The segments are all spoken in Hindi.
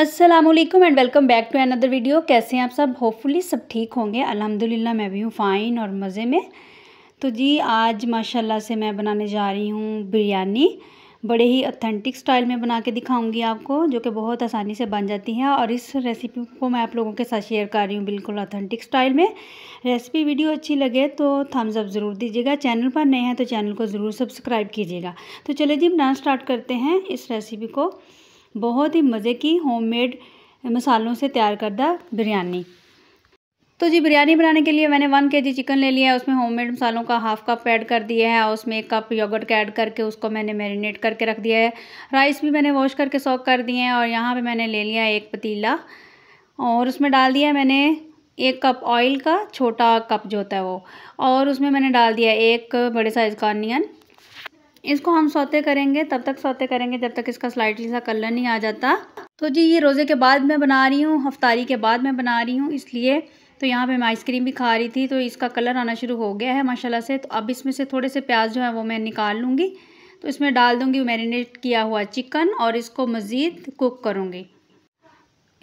Aslam and welcome back to another video कैसे हैं आप सब होपफुली सब ठीक होंगे अल्हम्दुलिल्लाह मैं भी हूँ फ़ाइन और मज़े में तो जी आज माशाल्लाह से मैं बनाने जा रही हूँ बिरयानी बड़े ही ऑथेंटिक स्टाइल में बना के दिखाऊंगी आपको जो कि बहुत आसानी से बन जाती है और इस रेसिपी को मैं आप लोगों के साथ शेयर कर रही हूँ बिल्कुल ऑथेंटिक स्टाइल में रेसिपी वीडियो अच्छी लगे तो थम्स अप ज़रूर दीजिएगा चैनल पर नए हैं तो चैनल को ज़रूर सब्सक्राइब कीजिएगा तो चलिए जी बनाना स्टार्ट करते हैं इस रेसिपी को बहुत ही मज़े की होममेड मसालों से तैयार करदा बिरयानी तो जी बिरयानी बनाने के लिए मैंने वन के जी चिकन ले लिया है उसमें होममेड मसालों का हाफ कप ऐड कर दिया है और उसमें एक कप योगर्ट का ऐड करके उसको मैंने मैरिनेट करके रख दिया है राइस भी मैंने वॉश करके सॉक कर दिए हैं और यहाँ पे मैंने ले लिया है एक पतीला और उसमें डाल दिया है मैंने एक कप ऑयल का छोटा कप जो होता है वो और उसमें मैंने डाल दिया एक बड़े साइज़ का अनियन इसको हम सौते करेंगे तब तक सौते करेंगे जब तक इसका स्लाइटली सा कलर नहीं आ जाता तो जी ये रोज़े के बाद मैं बना रही हूँ हफ्तारी के बाद मैं बना रही हूँ इसलिए तो यहाँ पे मैं आइसक्रीम भी खा रही थी तो इसका कलर आना शुरू हो गया है माशाल्लाह से तो अब इसमें से थोड़े से प्याज जो है वो मैं निकाल लूँगी तो इसमें डाल दूँगी मैरिनेट किया हुआ चिकन और इसको मज़ीद कुक करूँगी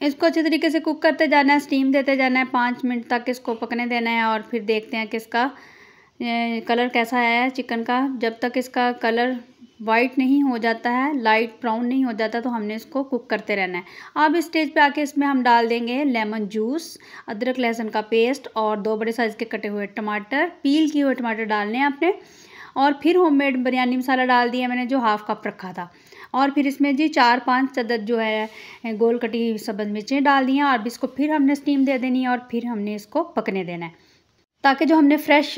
इसको अच्छे तरीके से कुक करते जाना है स्टीम देते जाना है पाँच मिनट तक इसको पकने देना है और फिर देखते हैं कि इसका कलर कैसा आया चिकन का जब तक इसका कलर वाइट नहीं हो जाता है लाइट ब्राउन नहीं हो जाता तो हमने इसको कुक करते रहना है अब स्टेज पे आके इसमें हम डाल देंगे लेमन जूस अदरक लहसुन का पेस्ट और दो बड़े साइज़ के कटे हुए टमाटर पील किए हुए टमाटर डालने हैं आपने और फिर होममेड बिरयानी मसाला डाल दिया मैंने जो हाफ़ कप रखा था और फिर इसमें जी चार पांच चदर जो है गोल कटी सब्ज़ मिर्चें डाल दी हैं और इसको फिर हमने स्टीम दे देनी है और फिर हमने इसको पकने देना है ताकि जो हमने फ्रेश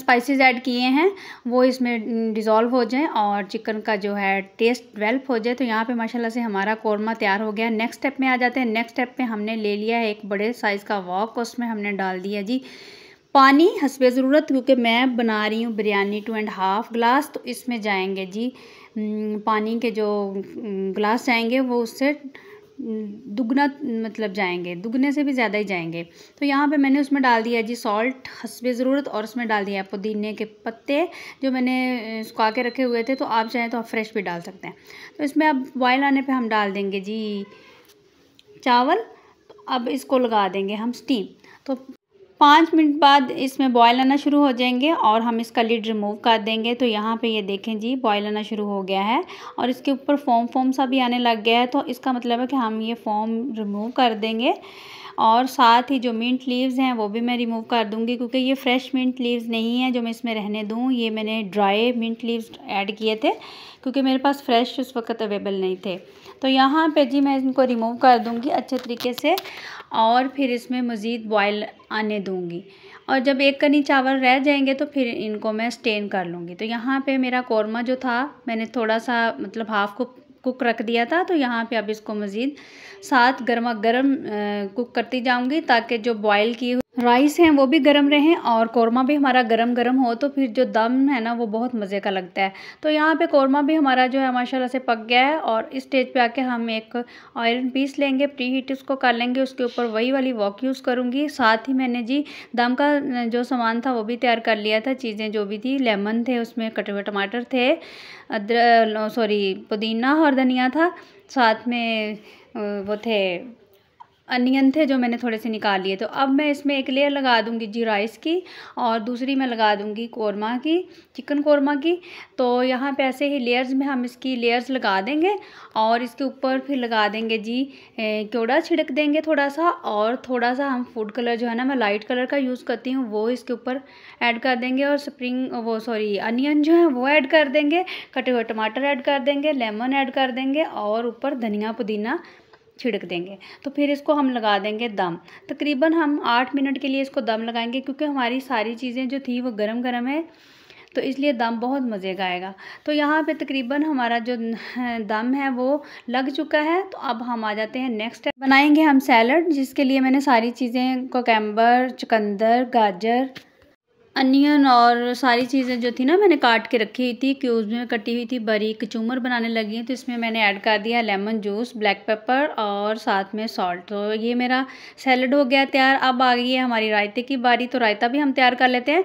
स्पाइसेस ऐड किए हैं वो इसमें डिज़ोल्व हो जाएं और चिकन का जो है टेस्ट डेवलप हो जाए तो यहाँ पे माशाल्लाह से हमारा कौरमा तैयार हो गया नेक्स्ट स्टेप में आ जाते हैं नेक्स्ट स्टेप पे हमने ले लिया है एक बड़े साइज़ का वॉक उसमें हमने डाल दिया जी पानी हसब ज़रूरत क्योंकि मैं बना रही हूँ biryani two and half glass तो इसमें जाएँगे जी पानी के जो ग्लास जाएँगे वो उससे दुगना मतलब जाएंगे दुगने से भी ज़्यादा ही जाएंगे तो यहाँ पे मैंने उसमें डाल दिया जी सॉल्ट हसबे ज़रूरत और उसमें डाल दिया पुदीने के पत्ते जो मैंने सुखा के रखे हुए थे तो आप चाहें तो आप फ्रेश भी डाल सकते हैं तो इसमें अब बॉयल आने पे हम डाल देंगे जी चावल तो अब इसको लगा देंगे हम स्टीम तो पाँच मिनट बाद इसमें बॉयल आना शुरू हो जाएंगे और हम इसका लिड रिमूव कर देंगे तो यहाँ पे ये देखें जी बॉयल आना शुरू हो गया है और इसके ऊपर फोम फोम सा भी आने लग गया है तो इसका मतलब है कि हम ये फोम रिमूव कर देंगे और साथ ही जो मिंट लीव्स हैं वो भी मैं रिमूव कर दूँगी क्योंकि ये फ्रेश मिंट लीव्स नहीं है जो मैं इसमें रहने दूँ ये मैंने ड्राई मिंट लीव्स ऐड किए थे क्योंकि मेरे पास फ्रेश उस वक्त अवेलेबल नहीं थे तो यहाँ पे जी मैं इनको रिमूव कर दूँगी अच्छे तरीके से और फिर इसमें मज़ीद बॉयल आने दूँगी और जब एक कनी चावल रह जाएंगे तो फिर इनको मैं स्टेन कर लूँगी तो यहाँ पे मेरा कौरमा जो था मैंने थोड़ा सा मतलब हाफ़ को कुक रख दिया था तो यहाँ पे अब इसको मज़ीद साथ गर्मा गर्म कुक करती जाऊँगी ताकि जो बॉयल की राइस हैं वो भी गर्म रहें और कौरमा भी हमारा गर्म गर्म हो तो फिर जो दम है ना वो बहुत मज़े का लगता है तो यहाँ पे कौरमा भी हमारा जो है माशाल्लाह से पक गया है और इस स्टेज पे आके हम एक आयरन पीस लेंगे प्री हीट उसको कर लेंगे उसके ऊपर वही वाली वॉक यूज़ करूँगी साथ ही मैंने जी दम का जो सामान था वो भी तैयार कर लिया था चीज़ें जो भी थी लेमन थे उसमें कटे हुए टमाटर थे अदर सॉरी पुदीना और धनिया था साथ में वो थे अनियन थे जो मैंने थोड़े से निकाल लिए तो अब मैं इसमें एक लेयर लगा दूँगी जी राइस की और दूसरी मैं लगा दूँगी कौरमा की चिकन कौरमा की तो यहाँ पे ऐसे ही लेयर्स में हम इसकी लेयर्स लगा देंगे और इसके ऊपर फिर लगा देंगे जी क्योड़ा छिड़क देंगे थोड़ा सा और थोड़ा सा हम फूड कलर जो है ना मैं लाइट कलर का यूज़ करती हूँ वो इसके ऊपर ऐड कर देंगे और स्प्रिंग वो सॉरी अनियन जो है वो ऐड कर देंगे कटे हुए टमाटर ऐड कर देंगे लेमन ऐड कर देंगे और ऊपर धनिया पुदीना छिड़क देंगे तो फिर इसको हम लगा देंगे दम तकरीबन हम आठ मिनट के लिए इसको दम लगाएंगे क्योंकि हमारी सारी चीज़ें जो थी वो गर्म गर्म है तो इसलिए दम बहुत मज़े का आएगा तो यहाँ पे तकरीबन हमारा जो दम है वो लग चुका है तो अब हम आ जाते हैं नेक्स्ट बनाएंगे हम सैलड जिसके लिए मैंने सारी चीज़ें कोकम्बर चुकंदर गाजर अनियन और सारी चीज़ें जो थी ना मैंने काट के रखी हुई थी क्यूब्स में कटी हुई थी बरीक चूमर बनाने लगी तो इसमें मैंने ऐड कर दिया लेमन जूस ब्लैक पेपर और साथ में सॉल्ट तो ये मेरा सैलड हो गया तैयार अब आ गई है हमारी रायते की बारी तो रायता भी हम तैयार कर लेते हैं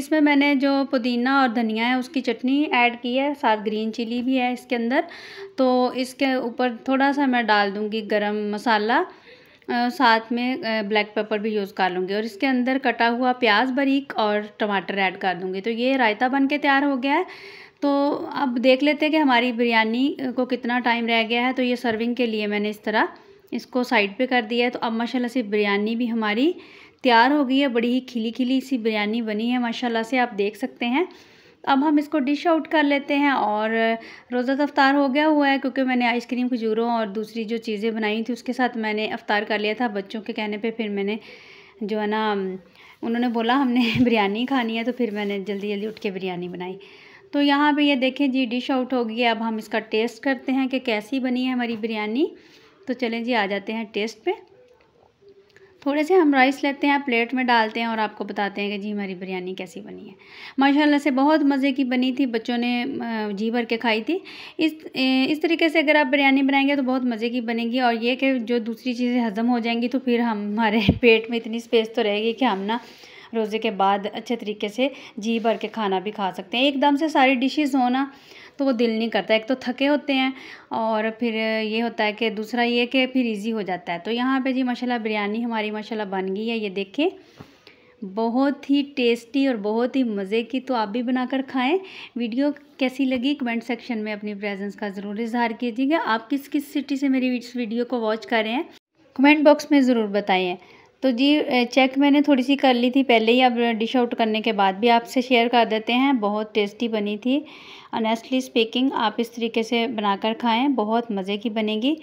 इसमें मैंने जो पुदीना और धनिया है उसकी चटनी ऐड की है साथ ग्रीन चिली भी है इसके अंदर तो इसके ऊपर थोड़ा सा मैं डाल दूँगी गर्म मसाला साथ में ब्लैक पेपर भी यूज़ कर लूँगी और इसके अंदर कटा हुआ प्याज बारीक और टमाटर ऐड कर दूँगी तो ये रायता बन के तैयार हो गया है तो अब देख लेते हैं कि हमारी बिरयानी को कितना टाइम रह गया है तो ये सर्विंग के लिए मैंने इस तरह इसको साइड पे कर दिया है तो अब माशाल्लाह से बिरयानी भी हमारी तैयार हो गई है बड़ी ही खिली खिली सी बिरयानी बनी है माशाल्लाह से आप देख सकते हैं अब हम इसको डिश आउट कर लेते हैं और रोज़ा तो अफ्तार हो गया हुआ है क्योंकि मैंने आइसक्रीम खजूरों और दूसरी जो चीज़ें बनाई थी उसके साथ मैंने अफ्तार कर लिया था बच्चों के कहने पे फिर मैंने जो है ना उन्होंने बोला हमने बिरयानी खानी है तो फिर मैंने जल्दी जल्दी उठ के बिरयानी बनाई तो यहाँ पे ये देखें जी डिश आउट हो गई अब हम इसका टेस्ट करते हैं कि कैसी बनी है हमारी बिरयानी तो चलें जी आ जाते हैं टेस्ट पे थोड़े से हम राइस लेते हैं प्लेट में डालते हैं और आपको बताते हैं कि जी हमारी बिरयानी कैसी बनी है माशाल्लाह से बहुत मज़े की बनी थी बच्चों ने जी भर के खाई थी इस इस तरीके से अगर आप बिरयानी बनाएंगे तो बहुत मज़े की बनेगी और ये कि जो दूसरी चीज़ें हज़म हो जाएंगी तो फिर हमारे पेट में इतनी स्पेस तो रहेगी कि हम ना रोज़े के बाद अच्छे तरीके से जी भर के खाना भी खा सकते हैं एकदम से सारी डिशेज़ होना तो वो दिल नहीं करता एक तो थके होते हैं और फिर ये होता है कि दूसरा ये कि फिर इजी हो जाता है तो यहाँ पे जी माशाल्लाह बिरयानी हमारी माशाल्लाह बन गई है ये देखें बहुत ही टेस्टी और बहुत ही मज़े की तो आप भी बनाकर खाएं वीडियो कैसी लगी कमेंट सेक्शन में अपनी प्रेजेंस का ज़रूर इजहार कीजिएगा आप किस किस सिटी से मेरी इस वीडियो को वॉच कर रहे हैं कमेंट बॉक्स में ज़रूर बताइए तो जी चेक मैंने थोड़ी सी कर ली थी पहले ही अब डिश आउट करने के बाद भी आपसे शेयर कर देते हैं बहुत टेस्टी बनी थी अनेस्टली स्पीकिंग आप इस तरीके से बनाकर खाएं बहुत मज़े की बनेगी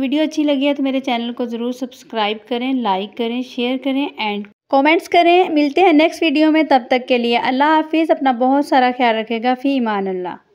वीडियो अच्छी लगी है तो मेरे चैनल को ज़रूर सब्सक्राइब करें लाइक करें शेयर करें एंड कमेंट्स करें मिलते हैं नेक्स्ट वीडियो में तब तक के लिए अल्लाह हाफिज़ अपना बहुत सारा ख्याल रखेगा फ़ी ईमान अल्लाह